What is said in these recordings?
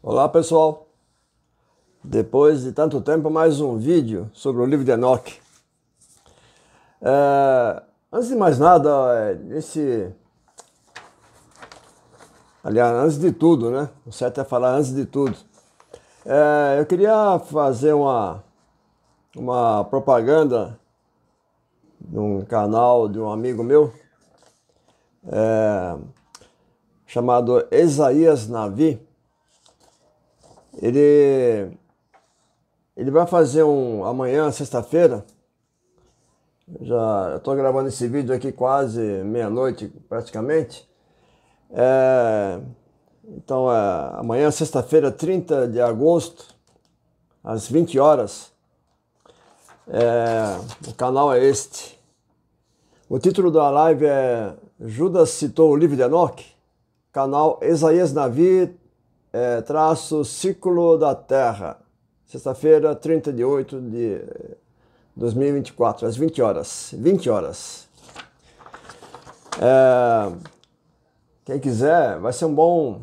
Olá pessoal, depois de tanto tempo mais um vídeo sobre o livro de Enoch. É, antes de mais nada, é, nesse Aliás, antes de tudo, né? O certo é falar antes de tudo. É, eu queria fazer uma, uma propaganda de um canal de um amigo meu é, chamado Isaías Navi ele, ele vai fazer um amanhã, sexta-feira. Já estou gravando esse vídeo aqui quase meia-noite, praticamente. É, então, é, amanhã, sexta-feira, 30 de agosto, às 20 horas. É, o canal é este. O título da live é Judas citou o livro de Enoch canal Isaías Navi é, traço Ciclo da Terra, sexta-feira, 30 de 8 de 2024, eh, às 20 horas. 20 horas. É, quem quiser, vai ser um bom.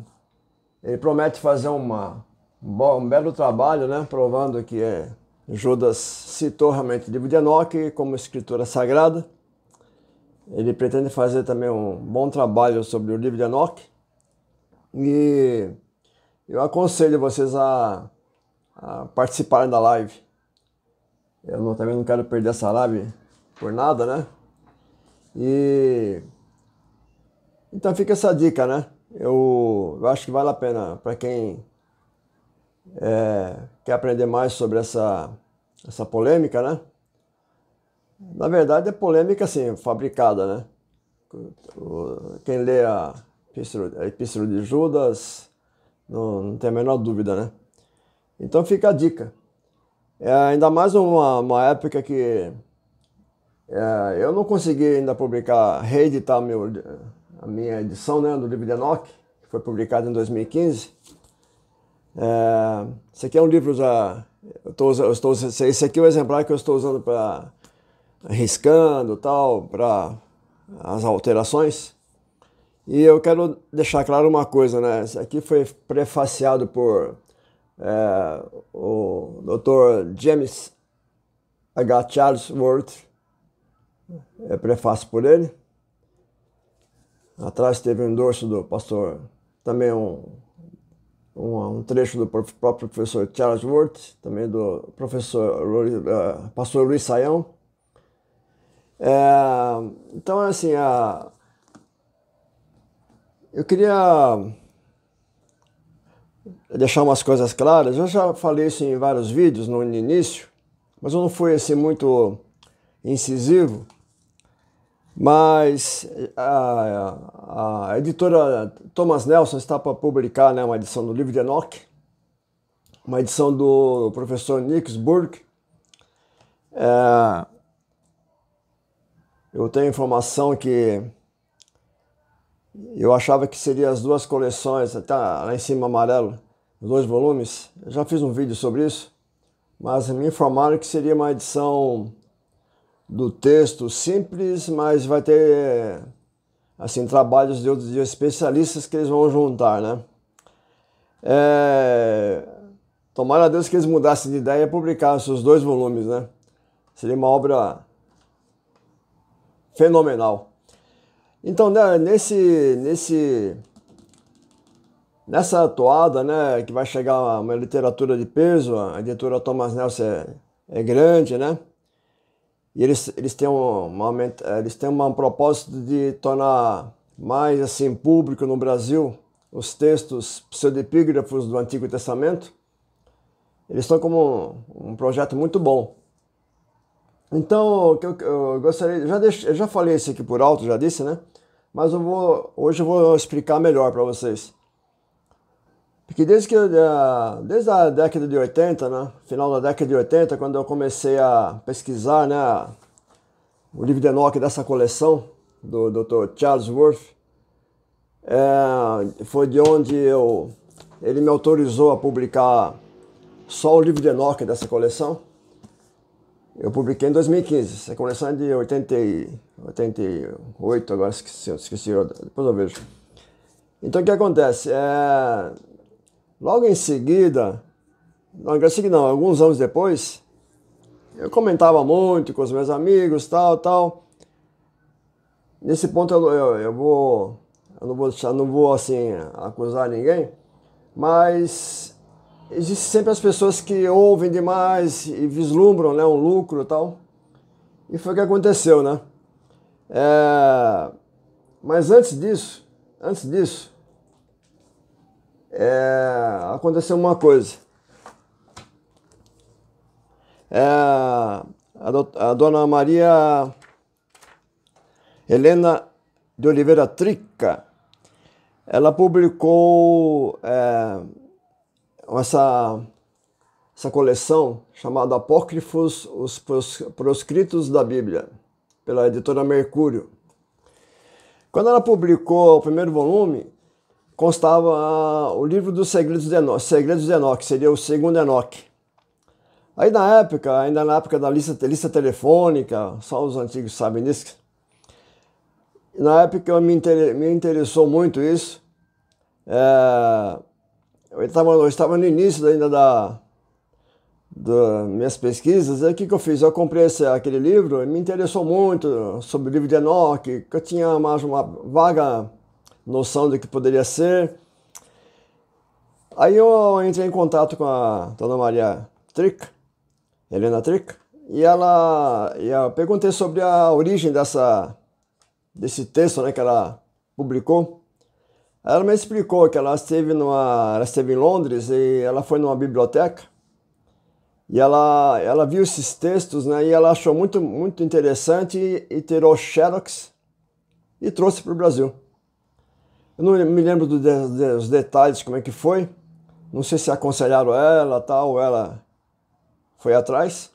Ele promete fazer uma, um, bom, um belo trabalho, né? Provando que é, Judas citou realmente o livro de Enoque como escritura sagrada. Ele pretende fazer também um bom trabalho sobre o livro de Enoque. E eu aconselho vocês a, a participarem da live. Eu não, também não quero perder essa live por nada, né? E então fica essa dica, né? Eu, eu acho que vale a pena para quem é, quer aprender mais sobre essa, essa polêmica, né? Na verdade é polêmica assim, fabricada, né? Quem lê a Epístola de Judas, não, não tem a menor dúvida, né? Então fica a dica. É, ainda mais uma, uma época que é, eu não consegui ainda publicar, reeditar meu, a minha edição né, do livro de Enoch, que foi publicado em 2015. É, esse aqui é um livro já. Eu tô, eu estou, esse aqui é o exemplar que eu estou usando para riscando tal, para as alterações. E eu quero deixar claro uma coisa, né? Isso aqui foi prefaciado por é, o Dr. James H. Charlesworth, é prefácio por ele. Atrás teve um endorso do pastor, também um, um, um trecho do próprio professor Charles Worth, também do professor uh, pastor Luiz Saião. É, então, assim, a, eu queria deixar umas coisas claras. Eu já falei isso em vários vídeos no início, mas eu não fui assim muito incisivo. Mas a, a editora Thomas Nelson está para publicar né, uma edição do livro de Enoch, uma edição do professor Nixburg. É, eu tenho informação que eu achava que seria as duas coleções, tá lá em cima amarelo, dois volumes. Eu já fiz um vídeo sobre isso, mas me informaram que seria uma edição do texto simples, mas vai ter assim trabalhos de outros especialistas que eles vão juntar, né? É... Tomara a Deus que eles mudassem de ideia e publicassem os dois volumes, né? Seria uma obra fenomenal. Então, né, nesse, nesse, nessa toada, né, que vai chegar uma, literatura de peso, a editora Thomas Nelson é, é grande, né? E eles, eles, têm um, uma, eh, eles têm um propósito de tornar mais assim público no Brasil os textos pseudepígrafos do Antigo Testamento. Eles estão como um, um projeto muito bom. Então, eu, eu gostaria, já, deixe, eu já falei isso aqui por alto, já disse, né? mas eu vou, hoje eu vou explicar melhor para vocês. Porque desde, que, eh, desde a década de 80, né, final da década de 80, quando eu comecei a pesquisar né, o livro de Enoch dessa coleção, do Dr. Charles Worth, é, foi de onde eu, ele me autorizou a publicar só o livro de Enoch dessa coleção. Eu publiquei em 2015, essa coleção é de 80 88, agora esqueci, esqueci, depois eu vejo. Então o que acontece? É, logo em seguida, não, em seguida não, alguns anos depois, eu comentava muito com os meus amigos, tal, tal. Nesse ponto eu, eu, eu vou. Eu não vou, não vou assim acusar ninguém, mas existem sempre as pessoas que ouvem demais e vislumbram né, um lucro e tal. E foi o que aconteceu, né? É, mas antes disso, antes disso, é, aconteceu uma coisa. É, a, do, a, dona Maria Helena de Oliveira Trica, ela publicou é, essa, essa coleção chamada Apócrifos, os proscritos da Bíblia pela editora Mercúrio. Quando ela publicou o primeiro volume, constava ah, o livro dos Segredos de Enoch, Segredos de Enoch seria o segundo Enoch. Aí na época, ainda na época da lista, lista telefônica, só os antigos sabem disso, na época me, inter... me interessou muito isso. É... eu estava no início ainda da, das minhas pesquisas, é, o que, que eu fiz? Eu comprei esse, aquele livro e me interessou muito sobre o livro de Enoch, que eu tinha mais uma vaga noção do que poderia ser. Aí eu entrei em contato com a dona Maria Trick, Helena Trick, e ela e eu perguntei sobre a origem dessa, desse texto né, que ela publicou. Ela me explicou que ela esteve, numa, ela esteve em Londres e ela foi numa biblioteca e ela, ela viu esses textos né, e ela achou muito, muito interessante e, e tirou xerox e trouxe para o Brasil. Eu não me lembro dos detalhes, como é que foi. Não sei se aconselharam ela tal, ou ela foi atrás.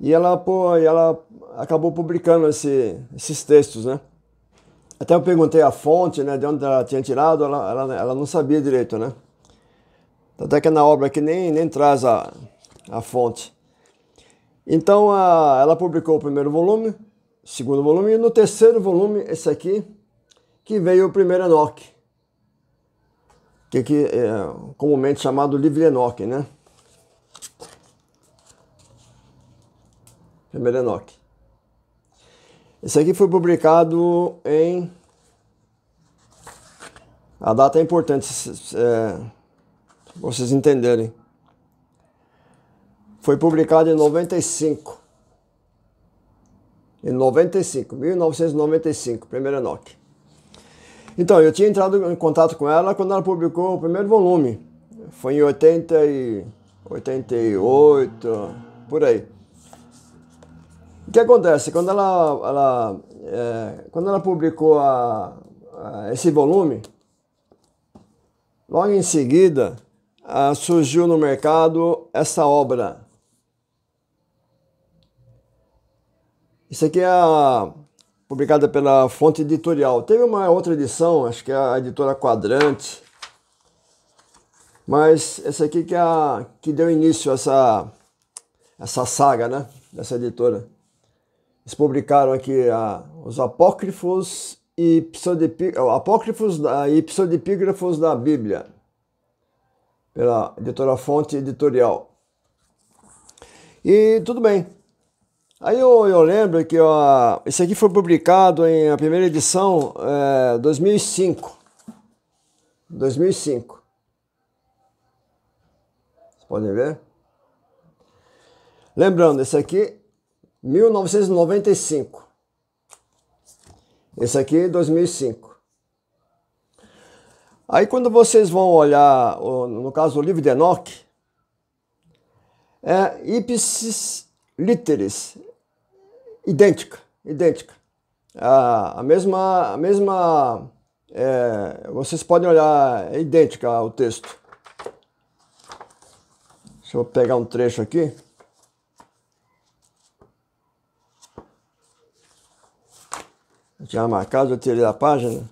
E ela, pô, e ela acabou publicando esse, esses textos, né? Até eu perguntei a fonte, né, de onde ela tinha tirado, ela, ela, ela não sabia direito, né? Até que é na obra que nem, nem traz a, a fonte. Então a, ela publicou o primeiro volume, segundo volume, e no terceiro volume, esse aqui, que veio o primeiro Enoch, que, que é comumente chamado Livre Enoch, né? Primeiro Enoch. Esse aqui foi publicado em. A data é importante, é, vocês entenderem. Foi publicado em 95. Em 95, 1995, primeira NOC. Então, eu tinha entrado em contato com ela quando ela publicou o primeiro volume. Foi em 80 e 88, por aí. O que acontece? Quando ela, ela é, quando ela publicou a, a, esse volume, logo em seguida a, ah, surgiu no mercado essa obra, Isso aqui é publicada pela Fonte Editorial. Teve uma outra edição, acho que é a editora Quadrante. Mas essa aqui que, é a, que deu início a essa, essa saga, né? Dessa editora. Eles publicaram aqui a, os apócrifos e apócrifos da, e pseudepígrafos da Bíblia. Pela editora Fonte Editorial. E tudo bem, Aí eu, eu lembro que ó, isso aqui foi publicado em a primeira edição é, 2005. 2005. Vocês podem ver? Lembrando, esse aqui 1995. Esse aqui 2005. Aí quando vocês vão olhar, no caso o livro de Enoch, é ipsis literis, idêntica, idêntica. A, a mesma, a mesma é, vocês podem olhar, é idêntica ao texto. Deixa eu pegar um trecho aqui. já tinha marcado, eu tirei a página.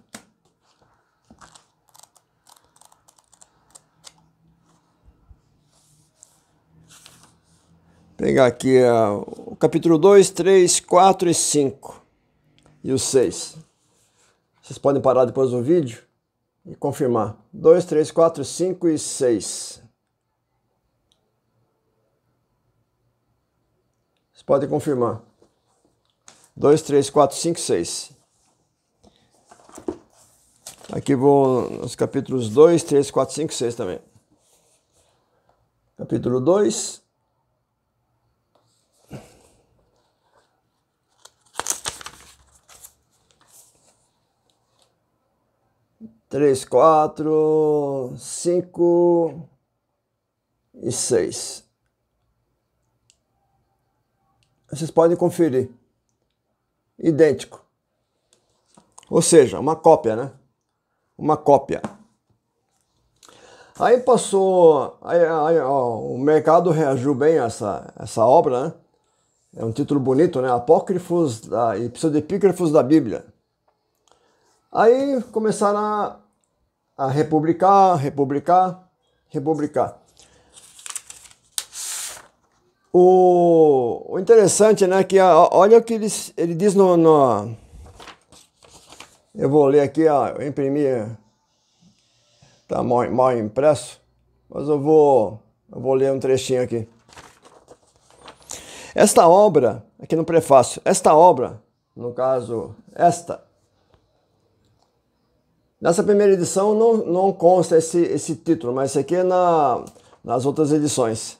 Pegar aqui a, é, o capítulo 2, 3, 4 e 5 e o 6. Vocês podem parar depois do vídeo e confirmar. 2, 3, 4, 5 e 6. Vocês podem confirmar. 2, 3, 4, 5, 6. Aqui vou nos capítulos 2, 3, 4, 5, 6 também. Capítulo 2, três, quatro, cinco e seis. Vocês podem conferir. Idêntico. Ou seja, uma cópia, né? Uma cópia. Aí passou. Aí, aí, ó, o mercado reagiu bem a essa, essa obra, né? É um título bonito, né? Apócrifos da, e pseudepígrafos da Bíblia. Aí começaram a, a republicar, republicar, republicar. O, o interessante, né, que a, olha o que ele, ele diz no, no, Eu vou ler aqui, ó, eu imprimi... Tá mal, mal impresso, mas eu vou, eu vou ler um trechinho aqui. Esta obra, aqui no prefácio, esta obra, no caso, esta Nessa primeira edição não, não consta esse, esse título, mas isso aqui é na, nas outras edições.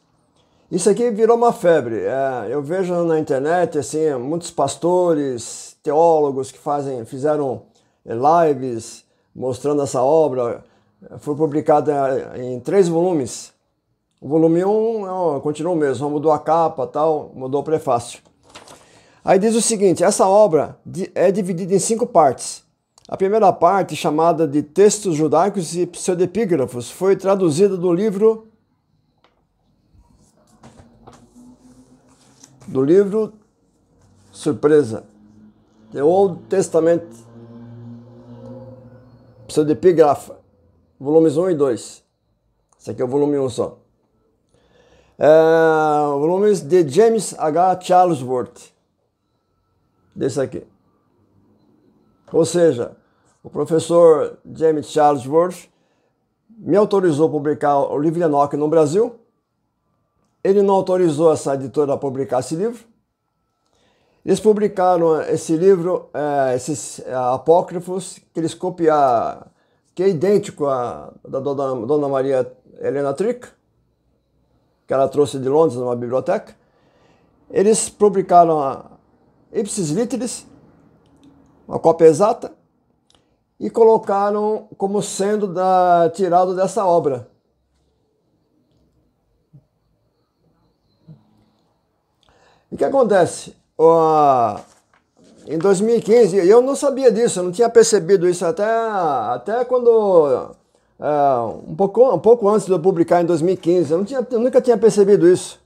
Isso aqui virou uma febre. É, eu vejo na internet assim muitos pastores, teólogos que fazem, fizeram é, lives mostrando essa obra. Foi publicada é, em três volumes. O volume 1 é um, continua o mesmo, mudou a capa, tal, mudou o prefácio. Aí diz o seguinte: essa obra é dividida em cinco partes. A primeira parte, chamada de Textos Judaicos e Pseudepígrafos, foi traduzida do livro do livro Surpresa, The Old Testament Pseudepígrafa, volumes 1 e 2. Esse aqui é o volume 1 só. É, volumes de James H. Charlesworth. Desse aqui. Ou seja, o professor James Charlesworth me autorizou a publicar o livro de Enoch no Brasil. Ele não autorizou essa editora a publicar esse livro. Eles publicaram esse livro, é, esses eh, apócrifos, que eles copiaram, que é idêntico à da Dona, Dona Maria Helena Trick, que ela trouxe de Londres numa biblioteca. Eles publicaram a Ipsis Literis uma cópia exata, e colocaram como sendo da, tirado dessa obra. E o que acontece? Uh, em 2015, eu não sabia disso, eu não tinha percebido isso até, até quando. É, um, pouco, um pouco antes de eu publicar em 2015, eu, não tinha, eu nunca tinha percebido isso.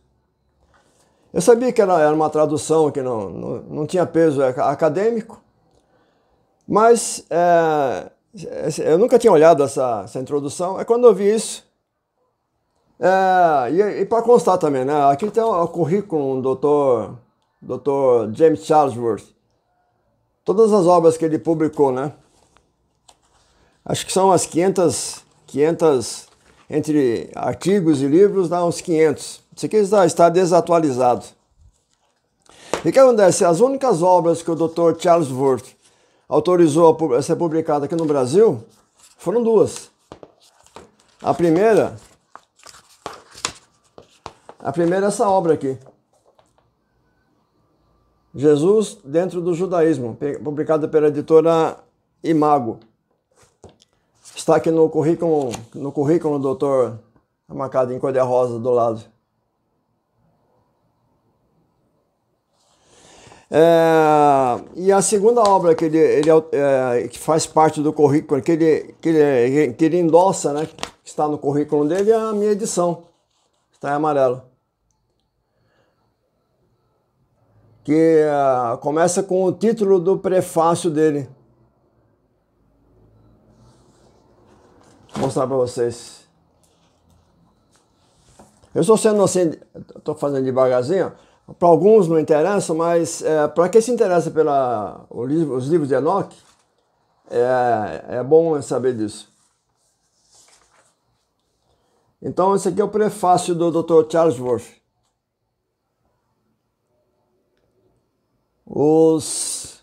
Eu sabia que era, era uma tradução que não, não, não tinha peso acadêmico, mas é, eu nunca tinha olhado essa, essa introdução. É quando eu vi isso. É, e, e para constar também, né? Aqui tem o, currículo do Dr. James Charlesworth. Todas as obras que ele publicou, né? Acho que são umas 500, 500 entre artigos e livros, dá uns 500. Isso aqui está, está desatualizado. E o que acontece? As únicas obras que o Dr. Charles Worth autorizou a ser publicada aqui no Brasil foram duas. A primeira, a primeira é essa obra aqui. Jesus dentro do judaísmo, publicada pela editora Imago. Está aqui no currículo, no currículo do doutor marcado em cor de rosa do lado. É, e a segunda obra que ele, ele é, é, que faz parte do currículo, que ele, que ele, que ele endossa, né, que está no currículo dele, é a minha edição, está em amarelo. Que uh, começa com o título do prefácio dele. Vou mostrar para vocês. Eu estou sendo assim, estou fazendo devagarzinho para alguns não interessa, mas é, para quem se interessa pelos livros de Enoch, é, é bom saber disso. Então, esse aqui é o prefácio do Dr. Charles Worth. Os,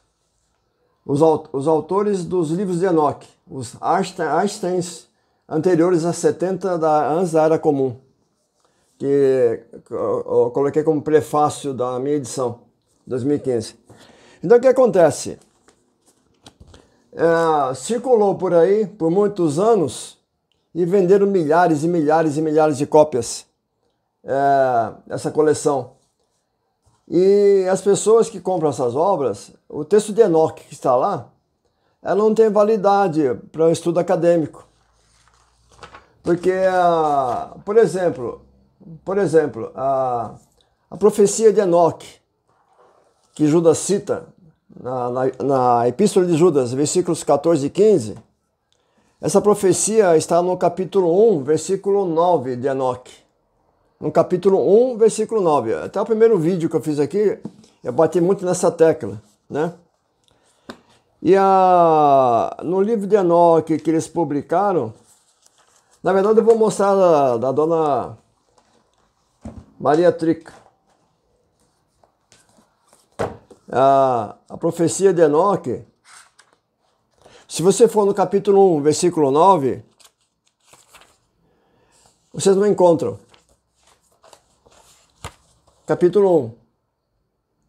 os, os autores dos livros de Enoch, os Einsteins anteriores a 70 da, antes da Era Comum que eu coloquei como prefácio da minha edição, 2015. Então o que acontece? É, circulou por aí por muitos anos e venderam milhares e milhares e milhares de cópias é, essa coleção. E as pessoas que compram essas obras, o texto de Enoch que está lá, ela não tem validade para o um estudo acadêmico. Porque, ah, por exemplo, por exemplo, a, a profecia de Enoque, que Judas cita na, na, na, Epístola de Judas, versículos 14 e 15, essa profecia está no capítulo 1, versículo 9 de Enoque. No capítulo 1, versículo 9. Até o primeiro vídeo que eu fiz aqui, eu bati muito nessa tecla, né? E a, no livro de Enoque que eles publicaram, na verdade eu vou mostrar da, da dona Maria Trica. A, a profecia de Enoque, se você for no capítulo 1, versículo 9, vocês não encontram. Capítulo 1.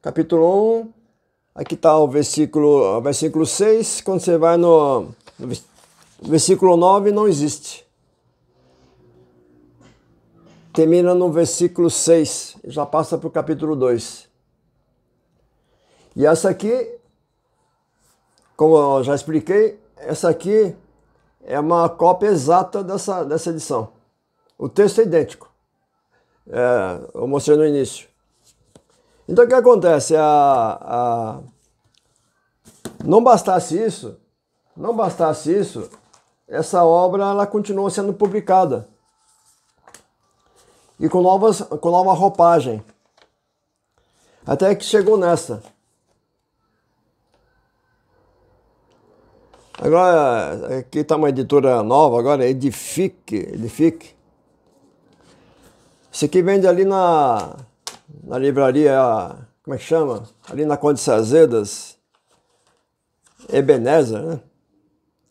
Capítulo 1, aqui está o versículo, versículo 6, quando você vai no, no versículo 9, não existe termina no versículo 6, já passa para o capítulo 2. E essa aqui, como eu já expliquei, essa aqui é uma cópia exata dessa, dessa edição. O texto é idêntico. É, eu mostrei no início. Então o que acontece? A, a... Não bastasse isso, não bastasse isso, essa obra ela continuou sendo publicada e com, novas, com nova roupagem. Até que chegou nessa. Agora, aqui está uma editora nova, agora, Edifique, Edifique. Isso aqui vende ali na, na livraria, como é que chama? Ali na Conde Sazedas, Ebenezer, né?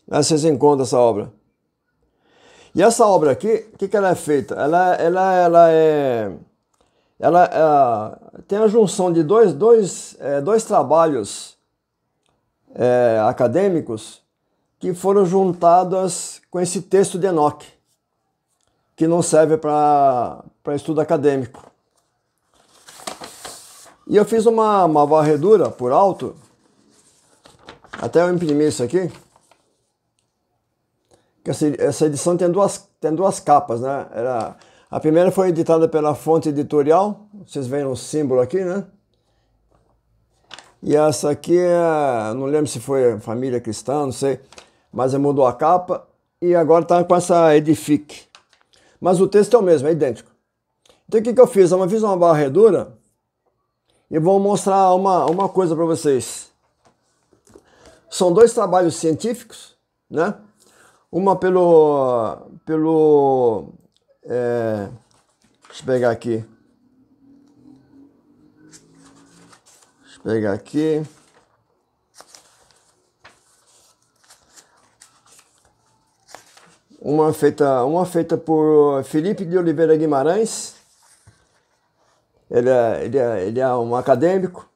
Lá vocês encontram essa obra. E essa obra aqui, o que, que ela é feita? Ela, ela, ela é. Ela, ela é, tem a junção de dois, dois, é, dois trabalhos é, acadêmicos que foram juntados com esse texto de Enoch, que não serve para estudo acadêmico. E eu fiz uma, uma varredura por alto, até eu imprimir isso aqui essa edição tem duas, tem duas capas, né? Era, a primeira foi editada pela Fonte Editorial, vocês veem o símbolo aqui, né? E essa aqui, é, não lembro se foi Família Cristã, não sei, mas é, mudou a capa e agora está com essa Edifique. Mas o texto é o mesmo, é idêntico. Então o que, que eu fiz? Eu fiz uma varredura e vou mostrar uma, uma coisa para vocês. São dois trabalhos científicos, né? uma pelo. pelo. É, deixa eu pegar aqui. Deixa eu pegar aqui. Uma feita, uma feita por Felipe de Oliveira Guimarães. Ele é, ele é, ele é um acadêmico.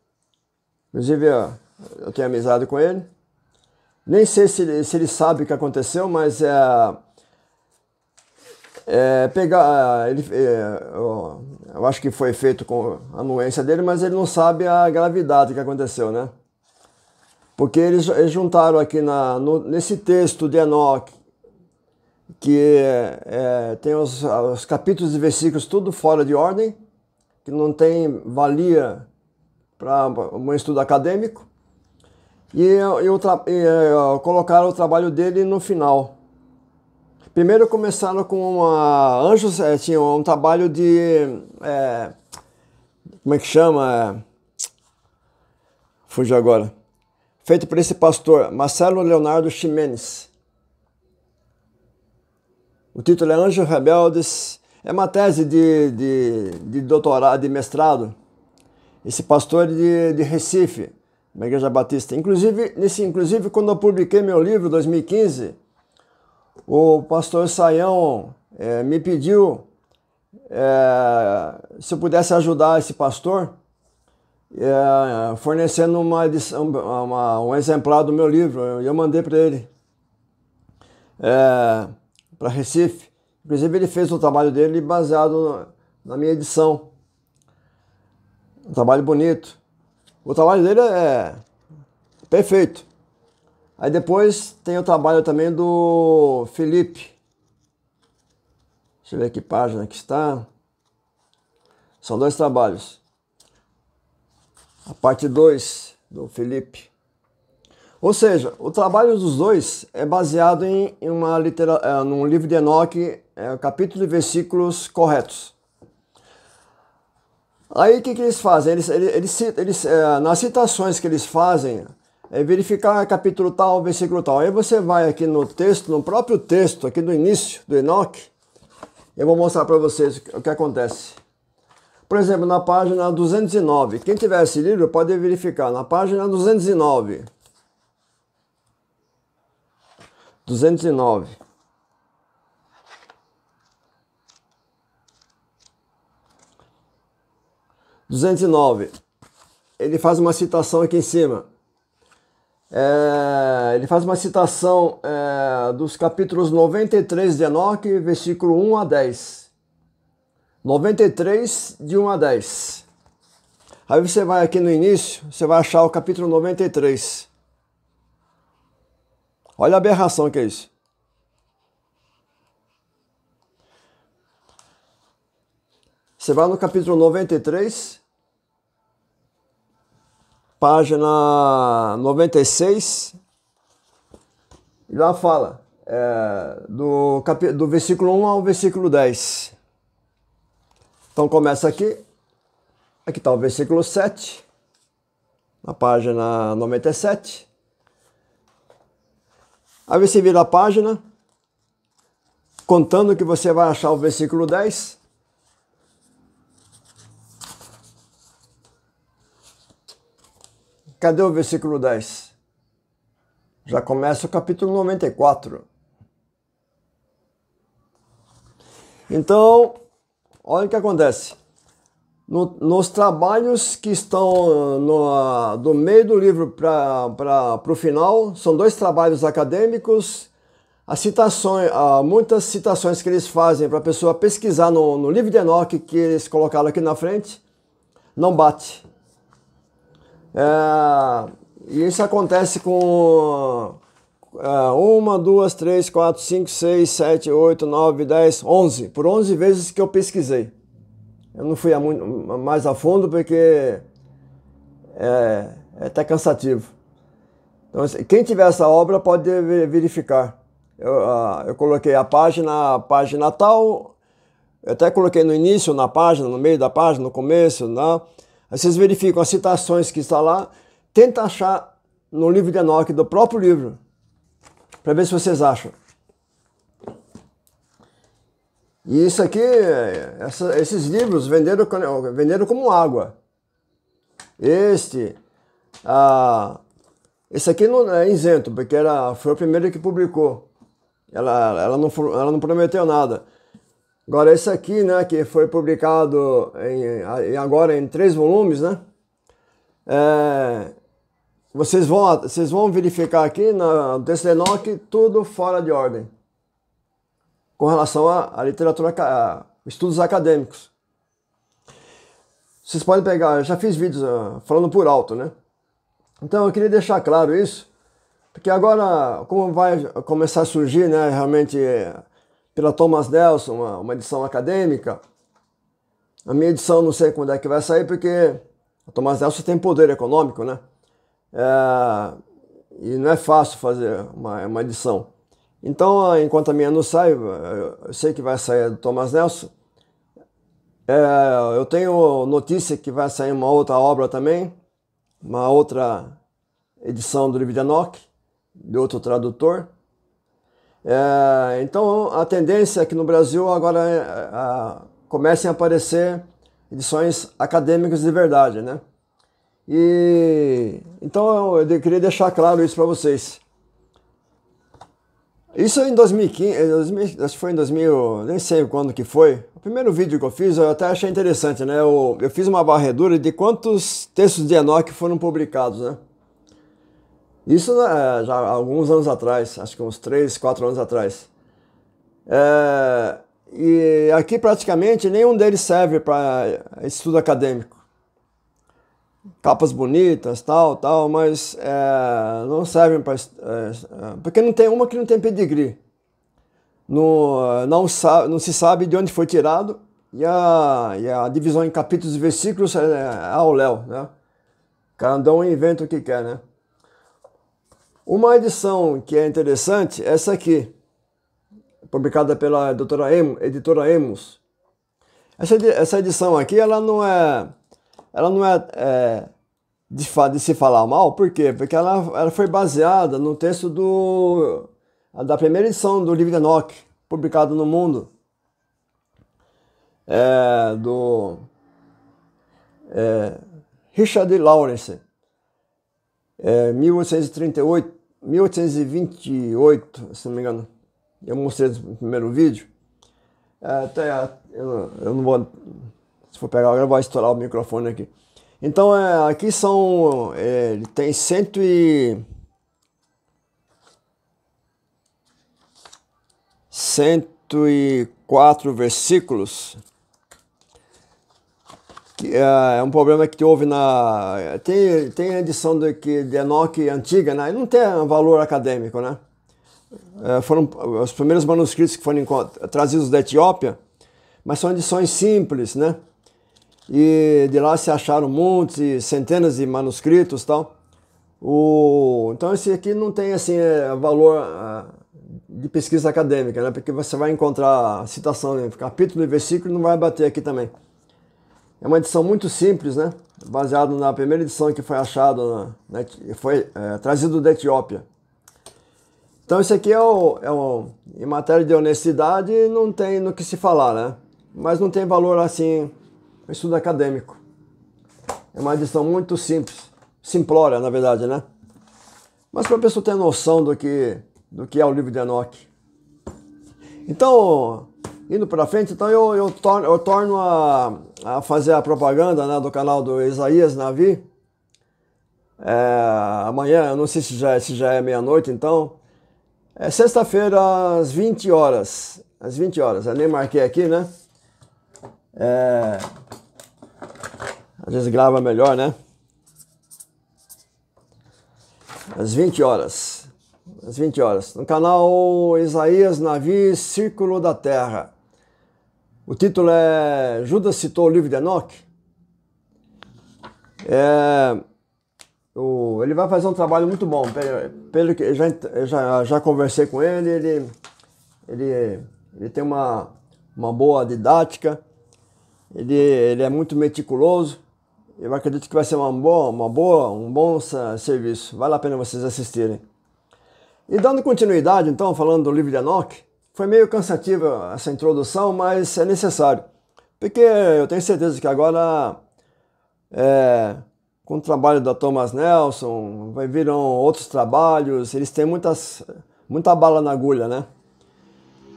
Inclusive, eu tenho amizade com ele nem sei se ele, se ele sabe o que aconteceu, mas é, é pegar, ele, é, eu, eu acho que foi feito com a anuência dele, mas ele não sabe a gravidade que aconteceu, né? Porque eles, eles juntaram aqui na, no, nesse texto de Enoch, que é, é, tem os, os capítulos e versículos tudo fora de ordem, que não tem valia para um estudo acadêmico e, eu, e, uh, colocaram o trabalho dele no final. Primeiro começaram com uma. Anjos é, tinha um trabalho de. É, como é que chama? É, fugiu agora. Feito por esse pastor, Marcelo Leonardo Ximenes. O título é Anjos Rebeldes. É uma tese de, de, de doutorado, de mestrado. Esse pastor é de, de Recife na igreja é é, batista. Inclusive, nesse, inclusive, quando eu publiquei meu livro, 2015, o pastor Saião é, me pediu é, se eu pudesse ajudar esse pastor, é, fornecendo uma edição, uma, um exemplar do meu livro. Eu, eu mandei para ele, é, para Recife. Inclusive, ele fez o trabalho dele baseado na minha edição. Um trabalho bonito. O trabalho dele é perfeito. Aí depois tem o trabalho também do Felipe. Deixa eu ver que página que está. São dois trabalhos. A parte 2 do Felipe. Ou seja, o trabalho dos dois é baseado em uma litera... É, num livro de Enoque, é, capítulo e versículos corretos. Aí o que, que eles fazem? Eles, eles, eles, é, nas citações que eles fazem, é verificar capítulo tal, versículo tal. Aí você vai aqui no texto, no próprio texto, aqui do início do Enoque, eu vou mostrar para vocês o que acontece. Por exemplo, na página 209, quem tiver esse livro pode verificar, na página 209. 209. 209. Ele faz uma citação aqui em cima. É, ele faz uma citação é, dos capítulos 93 de Enoque, versículo 1 a 10. 93, de 1 a 10. Aí você vai aqui no início, você vai achar o capítulo 93. Olha a aberração que é isso. Você vai no capítulo 93, página 96, lá fala é, do, cap... do versículo 1 ao versículo 10. Então começa aqui, aqui está o versículo 7, na página 97. Aí você vira a página, contando que você vai achar o versículo 10. Cadê o versículo 10? Já começa o capítulo 94. Então, olha o que acontece. No, nos trabalhos que estão no, do meio do livro para o final, são dois trabalhos acadêmicos. As citações, muitas citações que eles fazem para a pessoa pesquisar no, no livro de Enoch que eles colocaram aqui na frente, não bate. É, e isso acontece com é, uma, duas, três, quatro, cinco, seis, sete, oito, nove, dez, onze. Por onze vezes que eu pesquisei. Eu não fui a muito, mais a fundo porque é, é até cansativo. Então, assim, quem tiver essa obra pode verificar. Eu, eu, coloquei a página, a página tal, eu até coloquei no início, na página, no meio da página, no começo, não. Né? Aí vocês verificam as citações que está lá, tenta achar no livro de Enoch, do próprio livro, para ver se vocês acham. E isso aqui, essa, esses livros venderam, venderam como água. Este, ah, esse aqui não é isento, porque era, foi a primeira que publicou. Ela, ela, não, ela não prometeu nada. Agora, esse aqui, né, que foi publicado em, agora em três volumes, né? É, vocês, vão, vocês vão verificar aqui no texto de Enoch tudo fora de ordem com relação à, literatura, a estudos acadêmicos. Vocês podem pegar, já fiz vídeos ah, falando por alto, né? Então eu queria deixar claro isso, porque agora, como vai começar a surgir, né, realmente pela Thomas Nelson, uma, uma edição acadêmica. A minha edição não sei quando é que vai sair, porque a Thomas Nelson tem poder econômico, né? É, e não é fácil fazer uma, uma edição. Então, enquanto a minha não sai, eu sei que vai sair a do Thomas Nelson. É, eu tenho notícia que vai sair uma outra obra também, uma outra edição do livro de Enoch, de outro tradutor. É, então a tendência é que no Brasil agora a, é, a, comecem a aparecer edições acadêmicas de verdade, né? E então eu, eu queria deixar claro isso para vocês. Isso em 2015, 2000, eh, acho que foi em 2000, nem sei quando que foi. O primeiro vídeo que eu fiz, eu até achei interessante, né? Eu, eu fiz uma barredura de quantos textos de Enoch foram publicados, né? Isso né, já há alguns anos atrás, acho que uns 3, 4 anos atrás. É, e aqui praticamente nenhum deles serve para estudo acadêmico. Capas bonitas, tal, tal, mas é, não servem para. É, é, porque não tem uma que não tem pedigree. No, não, sabe, não se sabe de onde foi tirado e a, e a divisão em capítulos e versículos é, ao é, é léu, né? Cada um inventa o que quer, né? Uma edição que é interessante, é essa aqui, publicada pela doutora Emo, editora Emus. Essa, essa edição aqui, ela não é, ela não é, é de, de, se falar mal, por quê? Porque ela, ela foi baseada no texto do, da primeira edição do livro de Enoch, publicado no mundo, é, do é, Richard Lawrence. 1838, é, 1828, se não me engano, eu mostrei no primeiro vídeo. É, até, eu, eu não vou, se for pegar agora, vai estourar o microfone aqui. Então, é, aqui são, é, ele tem cento e... 104 versículos que é, é um problema que houve na. Tem, tem a edição de, que, de Enoch antiga, né? não tem valor acadêmico, né? É, foram os primeiros manuscritos que foram trazidos da Etiópia, mas são edições simples, né? E de lá se acharam muitos, centenas de manuscritos tal. O, então esse aqui não tem assim eh, valor ah, de pesquisa acadêmica, né? Porque você vai encontrar citação, né? capítulo e versículo não vai bater aqui também. É uma edição muito simples, né? Baseado na primeira edição que foi achada, na, foi é, trazido da Etiópia. Então isso aqui é, o, é o, em matéria de honestidade não tem no que se falar, né? Mas não tem valor assim estudo acadêmico. É uma edição muito simples, simplória na verdade, né? Mas para a pessoa ter noção do que do que é o livro de Enoch. Então indo para frente, então eu, eu torno, eu torno a, a, fazer a propaganda né, do canal do Isaías Navi. É, amanhã, eu não sei se já, se já é meia-noite, então. É sexta-feira às 20 horas. Às 20 horas, eu nem marquei aqui, né? É, às vezes grava melhor, né? Às 20 horas às 20 horas, no canal Isaías Navi Círculo da Terra. O título é Judas citou o livro de Enoch. É, o, ele vai fazer um trabalho muito bom. Pelo que já, já, já conversei com ele, ele, ele, ele tem uma, uma boa didática, ele, ele é muito meticuloso. Eu acredito que vai ser uma boa, uma boa, um bom serviço. Vale a pena vocês assistirem. E dando continuidade, então, falando do livro de Enoch, foi meio cansativa essa introdução, mas é necessário. Porque eu tenho certeza que agora, é, com o trabalho da Thomas Nelson, vai viram outros trabalhos, eles têm muitas, muita bala na agulha, né?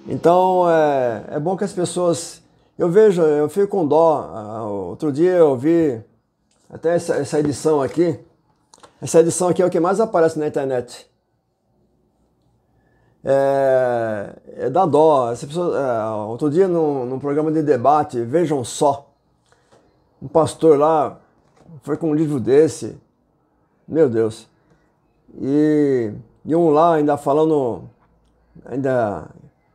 Então é, é bom que as pessoas. Eu vejo, eu fico com dó. Outro dia eu vi até essa, essa edição aqui. Essa edição aqui é o que mais aparece na internet. É, é dó. Essa pessoa, é, outro dia, num, num programa de debate, vejam só, um pastor lá foi com um livro desse, meu Deus, e, e um lá ainda falando, ainda,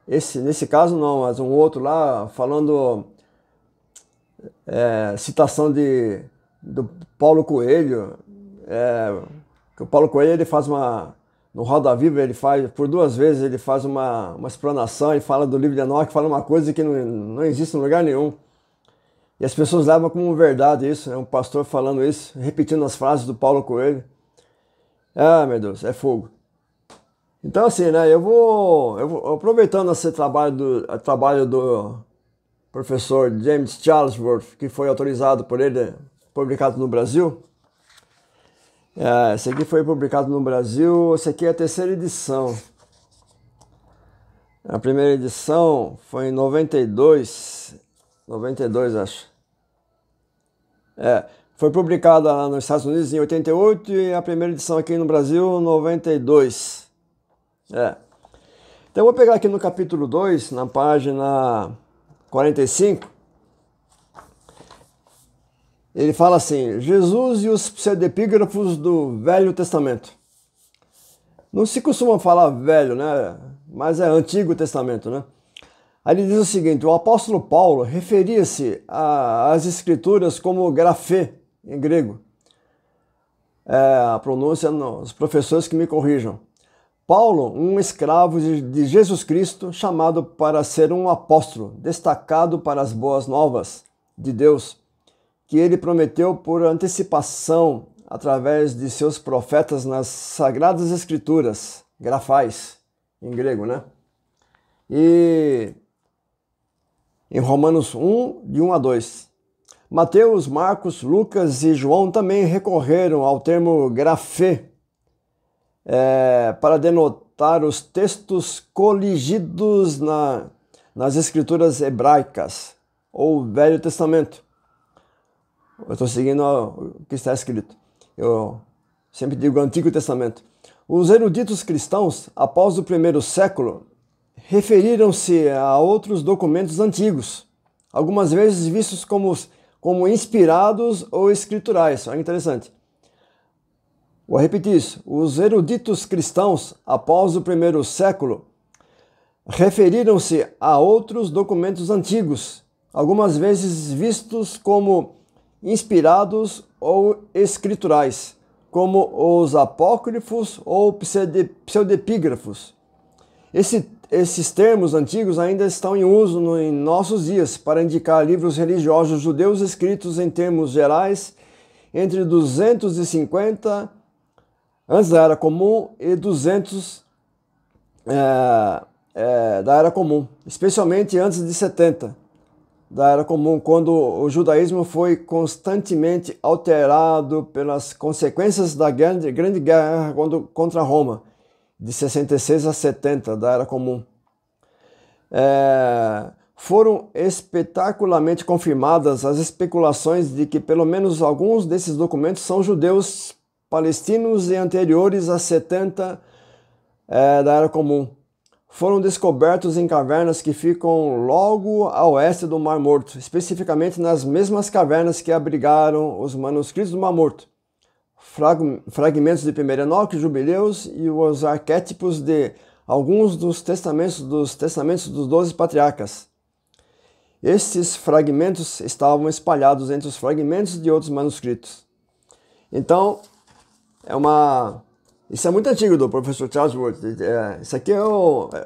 esse, nesse caso não, mas um outro lá falando é, citação de, do Paulo Coelho, é, que o Paulo Coelho ele faz uma no Roda Viva ele faz, por duas vezes ele faz uma, uma explanação e fala do livro de Enoch, fala uma coisa que não, não existe em lugar nenhum. E as pessoas levam como verdade isso, né? um pastor falando isso, repetindo as frases do Paulo Coelho. Ah, meu Deus, é fogo. Então assim, né, eu vou, eu vou aproveitando esse trabalho do, trabalho do professor James Charlesworth, que foi autorizado por ele, publicado no Brasil, é, esse aqui foi publicado no Brasil, esse aqui é a terceira edição. A primeira edição foi em 92, 92 acho. É, foi publicada lá nos Estados Unidos em 88 e a primeira edição aqui no Brasil 92. É. Então eu vou pegar aqui no capítulo 2, na página 45 ele fala assim: Jesus e os pseudepígrafos do Velho Testamento. Não se costuma falar velho, né? Mas é Antigo Testamento, né? Aí ele diz o seguinte: o apóstolo Paulo referia-se às escrituras como grafê, em grego. É, a pronúncia, os professores que me corrijam. Paulo, um escravo de Jesus Cristo, chamado para ser um apóstolo, destacado para as boas novas de Deus que ele prometeu por antecipação através de seus profetas nas sagradas escrituras, grafais, em grego, né? E em Romanos 1, de 1 a 2. Mateus, Marcos, Lucas e João também recorreram ao termo grafê é, para denotar os textos coligidos na, nas escrituras hebraicas ou Velho Testamento eu estou seguindo o que está escrito. Eu sempre digo o Antigo Testamento. Os eruditos cristãos, após o primeiro século, referiram-se a outros documentos antigos, algumas vezes vistos como, como inspirados ou escriturais. Olha é interessante. Vou repetir isso. Os eruditos cristãos, após o primeiro século, referiram-se a outros documentos antigos, algumas vezes vistos como inspirados ou escriturais, como os apócrifos ou pseudepígrafos. Esse, esses termos antigos ainda estão em uso no, em nossos dias para indicar livros religiosos judeus escritos em termos gerais entre 250 antes da era comum e 200 é, é, da era comum, especialmente antes de 70 da era comum, quando o judaísmo foi constantemente alterado pelas consequências da grande, grande guerra contra Roma, de 66 a 70 da era comum. É, foram espetacularmente confirmadas as especulações de que pelo menos alguns desses documentos são judeus palestinos e anteriores a 70 é, da era comum foram descobertos em cavernas que ficam logo a oeste do Mar Morto, especificamente nas mesmas cavernas que abrigaram os manuscritos do Mar Morto. Fragmentos de Primeiro Enoque, Jubileus e os arquétipos de alguns dos testamentos dos testamentos dos doze patriarcas. Estes fragmentos estavam espalhados entre os fragmentos de outros manuscritos. Então, é uma isso é muito antigo do professor Charles Worth. É, isso aqui é o. É,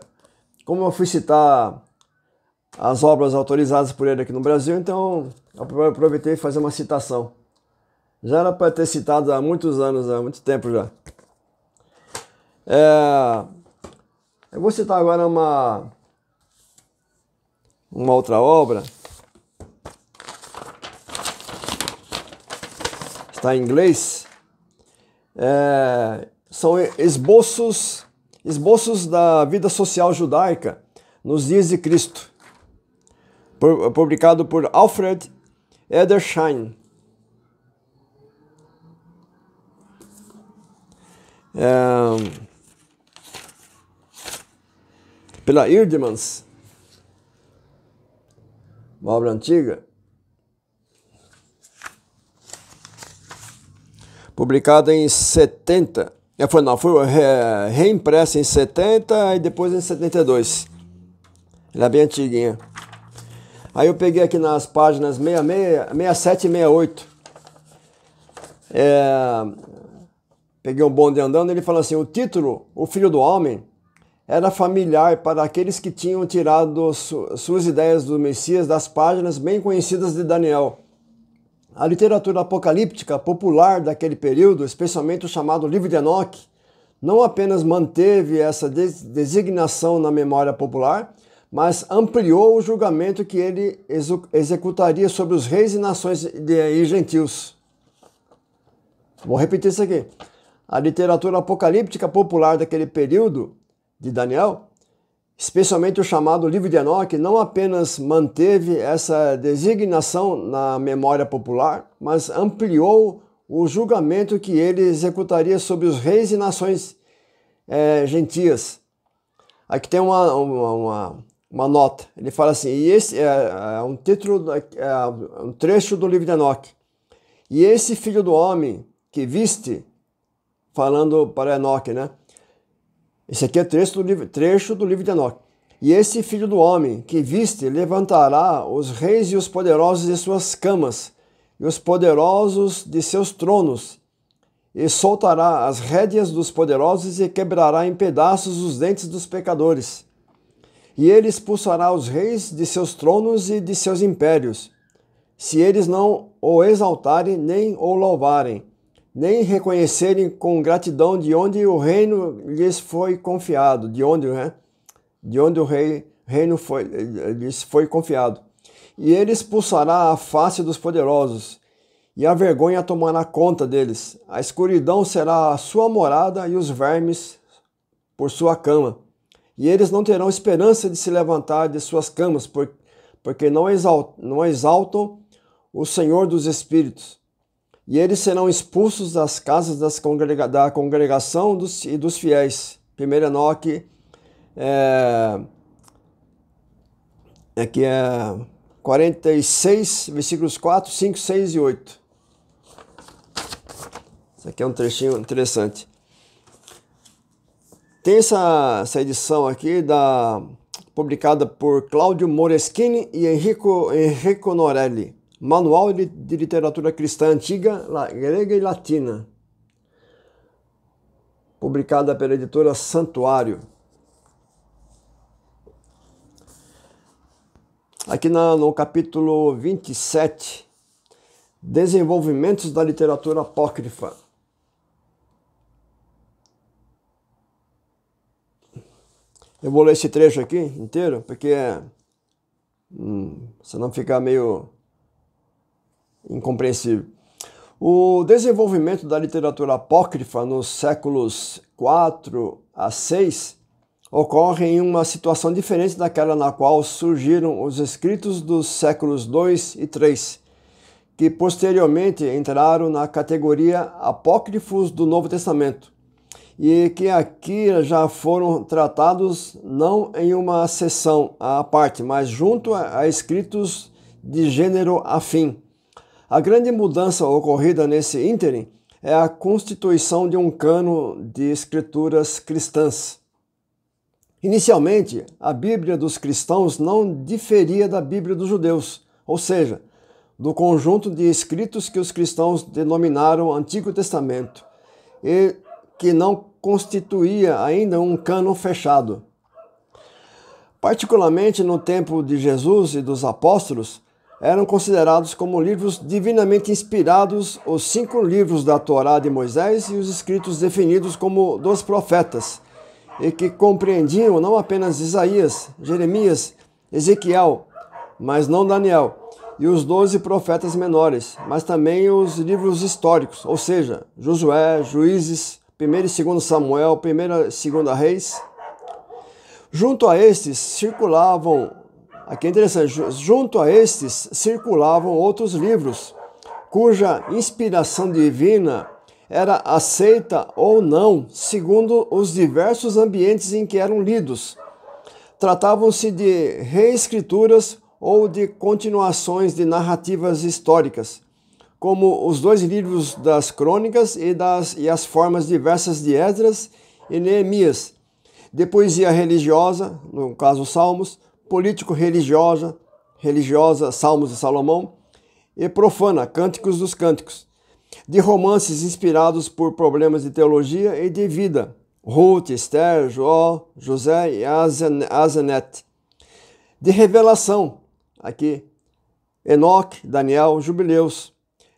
como eu fui citar as obras autorizadas por ele aqui no Brasil, então eu aproveitei fazer uma citação. Já era para ter citado há muitos anos, há muito tempo já. É, eu vou citar agora uma, uma outra obra. Está em inglês. É, são esboços, esboços da vida social judaica nos dias de Cristo, publicado por Alfred Edersheim. É, pela Irdmans, uma obra antiga, publicada em 70. É, foi não, foi re, é, reimpressa em 70 e depois em 72. Ela é bem antiguinha. Aí eu peguei aqui nas páginas 66, 67 e 68. É, peguei um bonde andando, ele fala assim: o título, O Filho do Homem, era familiar para aqueles que tinham tirado su, suas ideias do Messias das páginas bem conhecidas de Daniel. A literatura apocalíptica popular daquele período, especialmente o chamado Livro de Enoque, não apenas manteve essa designação na memória popular, mas ampliou o julgamento que ele executaria sobre os reis e nações e gentios. Vou repetir isso aqui. A literatura apocalíptica popular daquele período de Daniel Especialmente o chamado Livro de Enoque não apenas manteve essa designação na memória popular, mas ampliou o julgamento que ele executaria sobre os reis e nações é, gentias. Aqui tem uma, uma, uma, uma, nota. Ele fala assim, e esse é, é um título, é, é um trecho do livro de Enoque. E esse filho do homem que viste, falando para Enoque, né? Esse aqui é trecho do livro, trecho do livro de Enoque. E esse filho do homem que viste levantará os reis e os poderosos de suas camas, e os poderosos de seus tronos, e soltará as rédeas dos poderosos e quebrará em pedaços os dentes dos pecadores. E ele expulsará os reis de seus tronos e de seus impérios, se eles não o exaltarem nem o louvarem nem reconhecerem com gratidão de onde o reino lhes foi confiado, de onde, né? de onde o rei, reino foi, lhes foi confiado. E ele expulsará a face dos poderosos, e a vergonha tomará conta deles. A escuridão será a sua morada e os vermes por sua cama. E eles não terão esperança de se levantar de suas camas, porque não exaltam o Senhor dos Espíritos e eles serão expulsos das casas das congrega da congregação dos, e dos fiéis. 1 Enoque, eh, é, é é 46, versículos 4, 5, 6 e 8. Isso aqui é um trechinho interessante. Tem essa, essa edição aqui da publicada por Cláudio Moreschini e Enrico, Enrico Norelli. Manual de Literatura Cristã Antiga, Grega e Latina, publicada pela editora Santuário. Aqui no capítulo 27, Desenvolvimentos da Literatura Apócrifa. Eu vou ler esse trecho aqui inteiro, porque é, hum, senão fica meio incompreensível. O desenvolvimento da literatura apócrifa nos séculos 4 a 6 ocorre em uma situação diferente daquela na qual surgiram os escritos dos séculos 2 e 3, que posteriormente entraram na categoria apócrifos do Novo Testamento, e que aqui já foram tratados não em uma seção à parte, mas junto a escritos de gênero afim a grande mudança ocorrida nesse ínterim é a constituição de um cano de escrituras cristãs. Inicialmente, a Bíblia dos cristãos não diferia da Bíblia dos judeus, ou seja, do conjunto de escritos que os cristãos denominaram Antigo Testamento, e que não constituía ainda um cano fechado. Particularmente no tempo de Jesus e dos apóstolos, eram considerados como livros divinamente inspirados os cinco livros da Torá de Moisés e os escritos definidos como dos profetas, e que compreendiam não apenas Isaías, Jeremias, Ezequiel, mas não Daniel, e os doze profetas menores, mas também os livros históricos, ou seja, Josué, Juízes, 1 e 2 Samuel, 1 e 2 Reis. Junto a estes circulavam Aqui é interessante, junto a estes circulavam outros livros, cuja inspiração divina era aceita ou não, segundo os diversos ambientes em que eram lidos. Tratavam-se de reescrituras ou de continuações de narrativas históricas, como os dois livros das Crônicas e, das, e as formas diversas de Esdras e Neemias, de poesia religiosa, no caso Salmos, político-religiosa, religiosa Salmos de Salomão, e profana Cânticos dos Cânticos, de romances inspirados por problemas de teologia e de vida, Ruth, Esther, João, José e Azenet, de revelação, aqui Enoque, Daniel, Jubileus,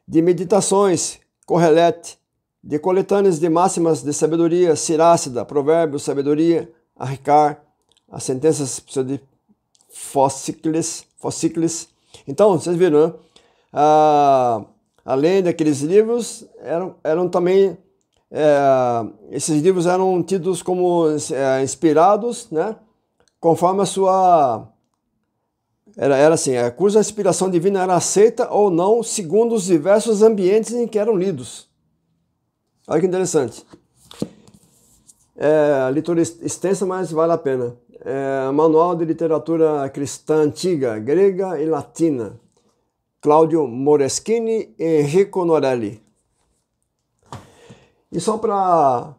de meditações, Correlete, de coletâneas de máximas de sabedoria, Sirácida, Provérbios, Sabedoria, Arricar, as sentenças Fossicles. Fossicles. Então, vocês viram, né? Ah, além daqueles é livros, eram, eram também. É, esses livros eram tidos como é, inspirados, né? Conforme a sua. Era, era assim: é, cuja inspiração divina era aceita ou não, segundo os diversos ambientes em que eram lidos. Olha que interessante. É, a leitura extensa, mas vale a pena é, Manual de Literatura Cristã Antiga, Grega e Latina, Cláudio Moreschini e Enrico Norelli. E só para.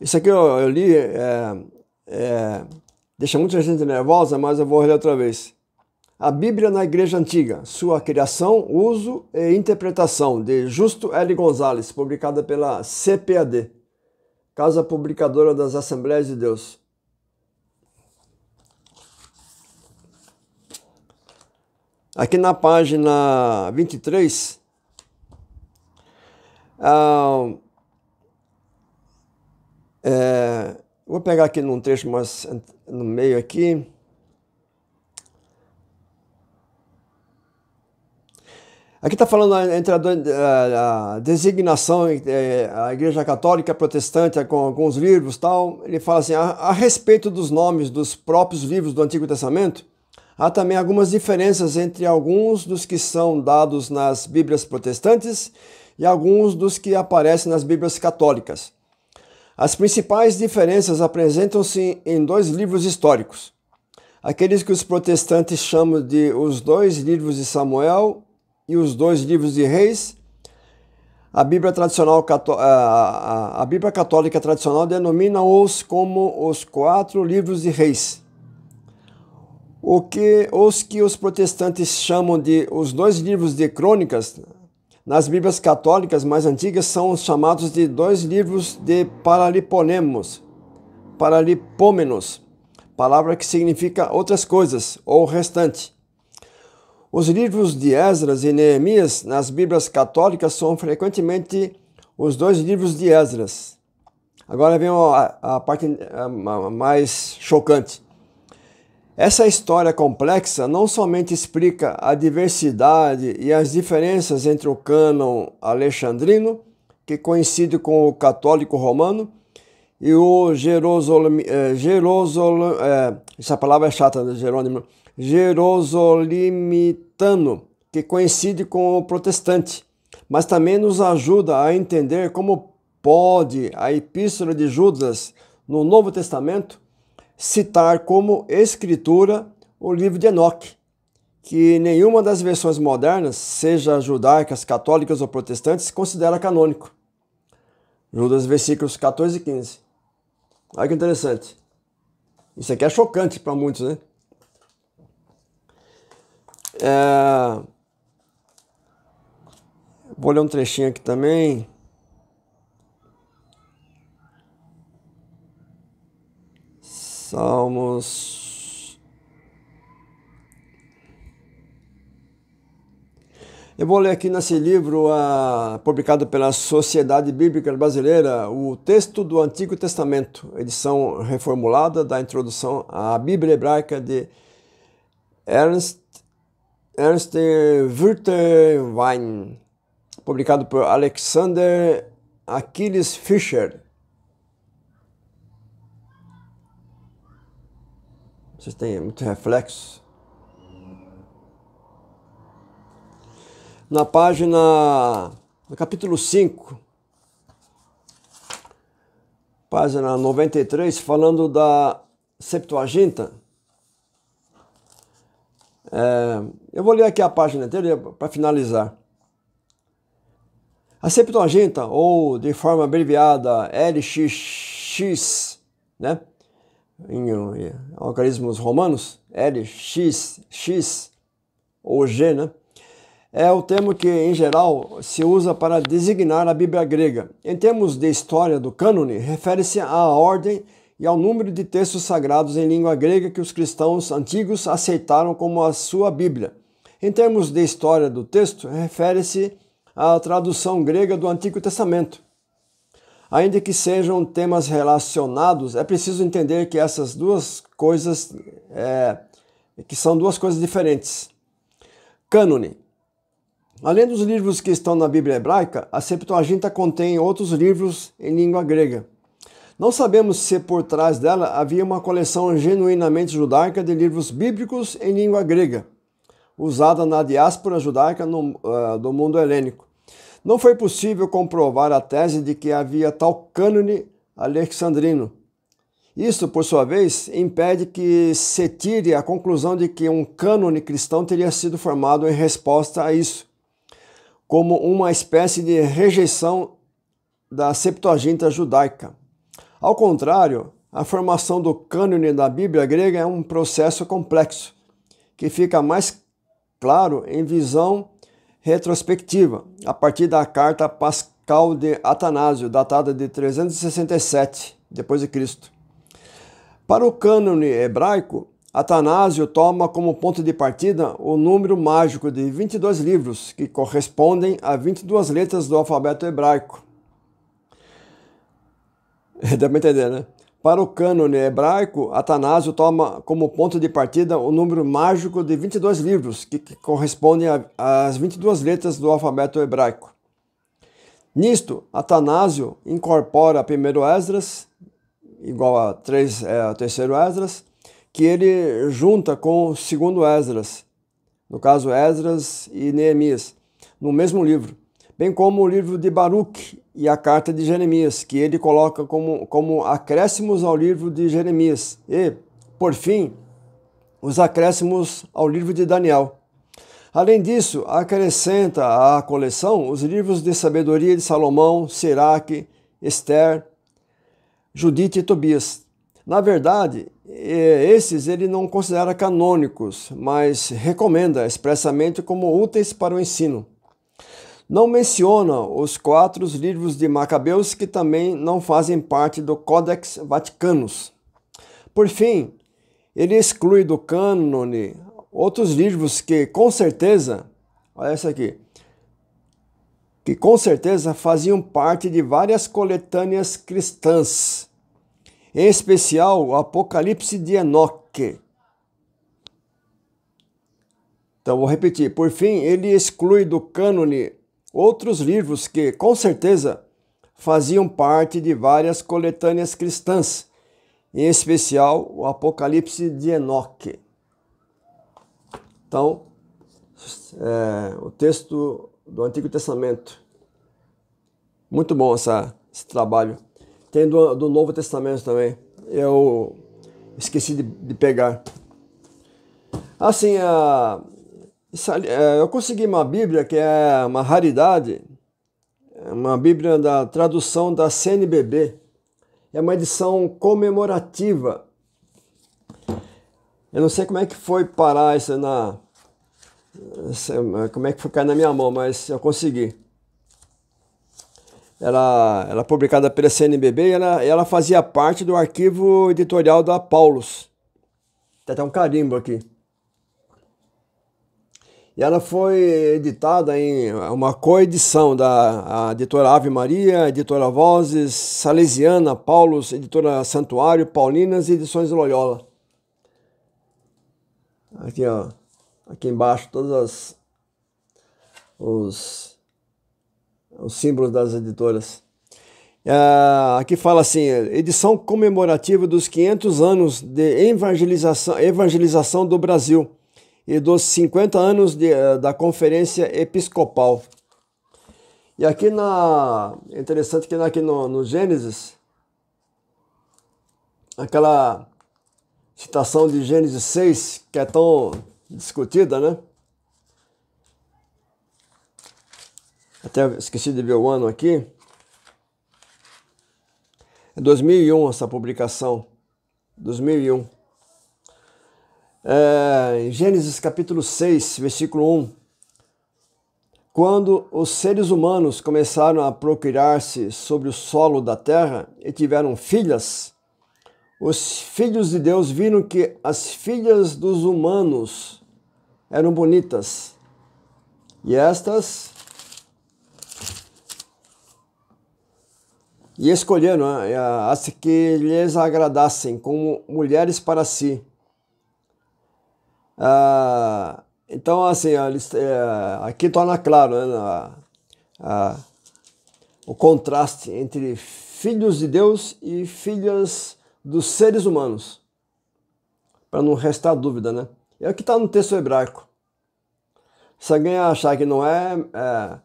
Isso aqui eu, eu li, é, é, deixa muita gente nervosa, mas eu vou ler outra vez. A Bíblia na Igreja Antiga, sua criação, uso e interpretação, de Justo L. Gonzalez, publicada pela CPAD, Casa Publicadora das Assembleias de Deus. Aqui na página 23, ah, é, vou pegar aqui num trecho mais no meio aqui. Aqui está falando entre a, a designação é, a Igreja Católica Protestante com alguns livros tal. Ele fala assim a, a respeito dos nomes dos próprios livros do Antigo Testamento. Há também algumas diferenças entre alguns dos que são dados nas Bíblias protestantes e alguns dos que aparecem nas Bíblias católicas. As principais diferenças apresentam-se em dois livros históricos. Aqueles que os protestantes chamam de os dois livros de Samuel e os dois livros de Reis, a Bíblia tradicional a Bíblia católica tradicional denomina-os como os quatro livros de Reis. O que os que os protestantes chamam de os dois livros de crônicas, nas Bíblias católicas mais antigas são chamados de dois livros de paraliponemos, paralipômenos, palavra que significa outras coisas ou restante. Os livros de Esdras e Neemias nas Bíblias católicas são frequentemente os dois livros de Esdras. Agora vem a, a parte mais chocante. Essa história complexa não somente explica a diversidade e as diferenças entre o cânon alexandrino, que coincide com o católico romano, e o Jerusalém, eh, eh, essa palavra é chata, né? Jerônimo, Jerosolimitano, que coincide com o protestante, mas também nos ajuda a entender como pode a Epístola de Judas no Novo Testamento citar como escritura o livro de Enoque, que nenhuma das versões modernas, seja judaicas, católicas ou protestantes, considera canônico. Judas, versículos 14 e 15. Olha que interessante. Isso aqui é chocante para muitos, né? É... Vou ler um trechinho aqui também. Salmos. Eu vou ler aqui nesse livro ah, publicado pela Sociedade Bíblica Brasileira o texto do Antigo Testamento, edição reformulada da introdução à Bíblia Hebraica de Ernst, Ernst Würterwein, publicado por Alexander Achilles Fischer Vocês têm muito reflexo. Na página, no capítulo 5, página 93, falando da Septuaginta. É, eu vou ler aqui a página inteira para finalizar. A Septuaginta, ou de forma abreviada LXX, né? em, é. algarismos romanos, L, é, X, X ou G, né? É o termo que, em geral, se usa para designar a Bíblia grega. Em termos de história do cânone, refere-se à ordem e ao número de textos sagrados em língua grega que os cristãos antigos aceitaram como a sua Bíblia. Em termos de história do texto, refere-se à tradução grega do Antigo Testamento. Ainda que sejam temas relacionados, é preciso entender que essas duas coisas é, que são duas coisas diferentes. Cânone. Além dos livros que estão na Bíblia hebraica, a Septuaginta contém outros livros em língua grega. Não sabemos se por trás dela havia uma coleção genuinamente judaica de livros bíblicos em língua grega, usada na diáspora judaica no, uh, do mundo helênico. Não foi possível comprovar a tese de que havia tal cânone alexandrino. Isso, por sua vez, impede que se tire a conclusão de que um cânone cristão teria sido formado em resposta a isso, como uma espécie de rejeição da Septuaginta judaica. Ao contrário, a formação do cânone da Bíblia grega é um processo complexo, que fica mais claro em visão retrospectiva, a partir da carta pascal de Atanásio, datada de 367 d.C. Para o cânone hebraico, Atanásio toma como ponto de partida o número mágico de 22 livros, que correspondem a 22 letras do alfabeto hebraico. Dá para entender, né? Para o cânone hebraico, Atanásio toma como ponto de partida o número mágico de 22 livros, que, correspondem às 22 letras do alfabeto hebraico. Nisto, Atanásio incorpora primeiro Esdras, igual a três, é, terceiro Esdras, que ele junta com o segundo Esdras, no caso Esdras e Neemias, no mesmo livro, bem como o livro de Baruch e a carta de Jeremias, que ele coloca como, como acréscimos ao livro de Jeremias. E, por fim, os acréscimos ao livro de Daniel. Além disso, acrescenta à coleção os livros de sabedoria de Salomão, Siraque, Esther, Judite e Tobias. Na verdade, esses ele não considera canônicos, mas recomenda expressamente como úteis para o ensino. Não menciona os quatro livros de Macabeus que também não fazem parte do Codex Vaticanus. Por fim, ele exclui do cânone outros livros que com certeza, olha essa aqui, que com certeza faziam parte de várias coletâneas cristãs, em especial o Apocalipse de Enoque. Então vou repetir, por fim, ele exclui do cânone outros livros que, com certeza, faziam parte de várias coletâneas cristãs, em especial o Apocalipse de Enoque. Então, é, o texto do Antigo Testamento. Muito bom essa, esse trabalho. Tem do, do Novo Testamento também. Eu esqueci de, de pegar. Assim, a, é, eu consegui uma Bíblia que é uma raridade, é uma Bíblia da tradução da CNBB. É uma edição comemorativa. Eu não sei como é que foi parar isso na. Como é que foi cair na minha mão, mas eu consegui. Ela, ela é publicada pela CNBB e ela, ela fazia parte do arquivo editorial da Paulus. Tem até um carimbo aqui. E ela foi editada em uma coedição da editora Ave Maria, editora Vozes, Salesiana, Paulos, editora Santuário, Paulinas e Edições Loyola. Aqui, ó. Aqui embaixo, todas as, os, os símbolos das editoras. É, aqui fala assim: edição comemorativa dos 500 anos de evangelização, evangelização do Brasil, e dos 50 anos de, eh, da Conferência Episcopal. E aqui na. É interessante que aqui no, no Gênesis, aquela citação de Gênesis 6, que é tão discutida, né? Até esqueci de ver o ano aqui. É 2001 essa publicação. 2001 é, em Gênesis capítulo 6, versículo 1, quando os seres humanos começaram a procriar-se sobre o solo da terra e tiveram filhas, os filhos de Deus viram que as filhas dos humanos eram bonitas. E estas e escolheram né, as que lhes agradassem como mulheres para si. Ah, então, assim, é, aqui torna claro né, a, a, o contraste entre filhos de Deus e filhas dos seres humanos, para não restar dúvida, né? É o que está no texto hebraico. Se alguém achar que não é, é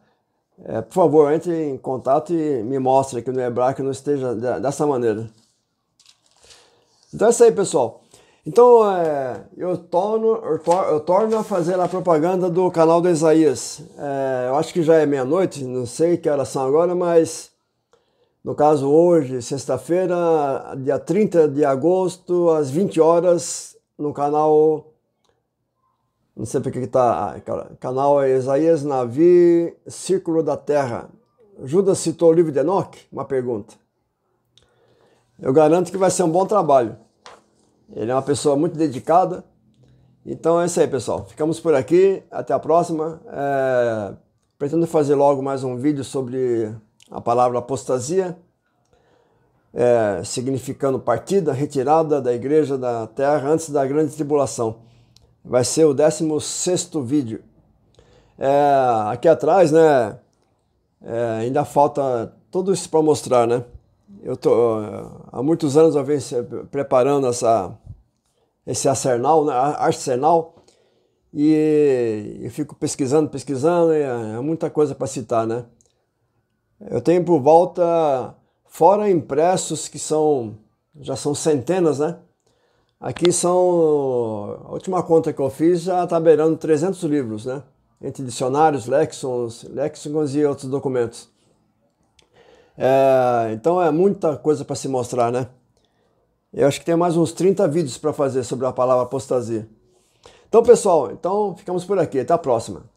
é, por favor, entre em contato e me mostre que no hebraico não esteja dessa maneira. Então é isso aí, pessoal. Então, é, eu, torno, eu, tor, eu, torno a fazer a propaganda do canal do Isaías. É, eu acho que já é meia-noite, não sei que horas são agora, mas no caso hoje, sexta-feira, dia 30 de agosto, às 20 horas, no canal. Não sei porque que tá. Ah, canal é Isaías Navi, Círculo da Terra. Judas citou o livro de Enoch? Uma pergunta. Eu garanto que vai ser um bom trabalho. Ele é uma pessoa muito dedicada. Então é isso aí, pessoal. Ficamos por aqui. Até a próxima. É... Pretendo fazer logo mais um vídeo sobre a palavra apostasia, é... significando partida, retirada da igreja da terra antes da grande tribulação. Vai ser o 16 vídeo. É... aqui atrás, né? É, ainda falta tudo isso para mostrar, né? Eu tô há muitos anos eu venho preparando essa esse arsenal, né? arsenal e eu fico pesquisando, pesquisando, é, é, muita coisa para citar, né? Eu tenho por volta, fora impressos que são, já são centenas, né? Aqui são, a última conta que eu fiz já está beirando 300 livros, né? Entre dicionários, lexons, lexicons e outros documentos. É, então é muita coisa para se mostrar, né? Eu acho que tem mais uns 30 vídeos para fazer sobre a palavra apostasia. Então, pessoal, então ficamos por aqui. Até a próxima.